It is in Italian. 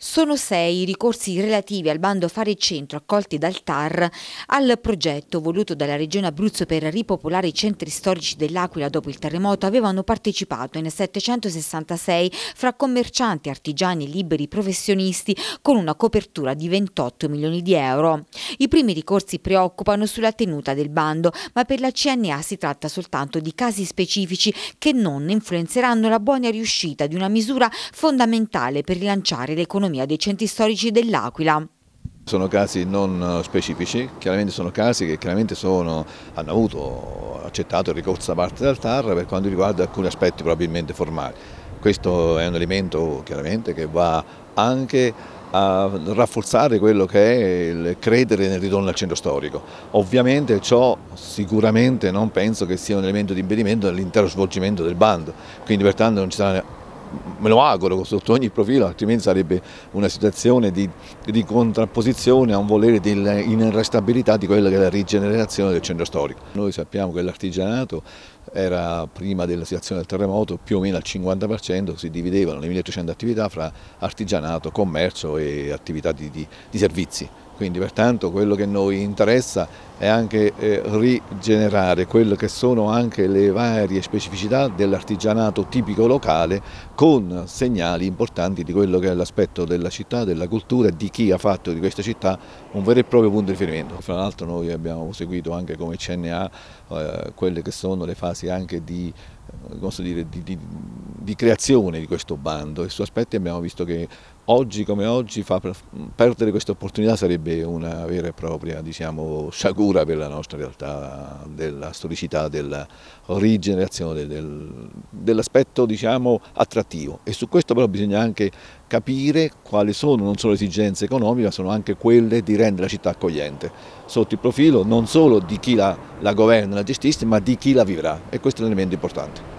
Sono sei i ricorsi relativi al bando Fare Centro accolti dal TAR al progetto voluto dalla Regione Abruzzo per ripopolare i centri storici dell'Aquila dopo il terremoto avevano partecipato in 766 fra commercianti, artigiani e liberi professionisti con una copertura di 28 milioni di euro. I primi ricorsi preoccupano sulla tenuta del bando, ma per la CNA si tratta soltanto di casi specifici che non influenzeranno la buona riuscita di una misura fondamentale per rilanciare l'economia dell'autonomia dei centri storici dell'Aquila. Sono casi non eh, specifici, chiaramente sono casi che chiaramente sono, hanno avuto accettato il ricorso da parte del TAR per quanto riguarda alcuni aspetti probabilmente formali. Questo è un elemento chiaramente che va anche a rafforzare quello che è il credere nel ritorno al centro storico. Ovviamente ciò sicuramente non penso che sia un elemento di impedimento all'intero svolgimento del bando, quindi pertanto non ci sarà me lo auguro sotto ogni profilo, altrimenti sarebbe una situazione di, di contrapposizione a un volere dell'inarrestabilità di quella che è la rigenerazione del centro storico. Noi sappiamo che l'artigianato era prima della situazione del terremoto più o meno al 50%, si dividevano le 1300 attività fra artigianato, commercio e attività di, di, di servizi. Quindi pertanto quello che noi interessa è anche eh, rigenerare quelle che sono anche le varie specificità dell'artigianato tipico locale con segnali importanti di quello che è l'aspetto della città, della cultura e di chi ha fatto di questa città un vero e proprio punto di riferimento. Fra l'altro noi abbiamo seguito anche come CNA eh, quelle che sono le fasi anche di, eh, dire, di, di di creazione di questo bando e su aspetti abbiamo visto che oggi come oggi perdere questa opportunità sarebbe una vera e propria diciamo, sciagura per la nostra realtà della storicità, della rigenerazione, del, dell'aspetto diciamo, attrattivo e su questo però bisogna anche capire quali sono non solo le esigenze economiche ma sono anche quelle di rendere la città accogliente sotto il profilo non solo di chi la, la governa, la gestisce ma di chi la vivrà e questo è un elemento importante.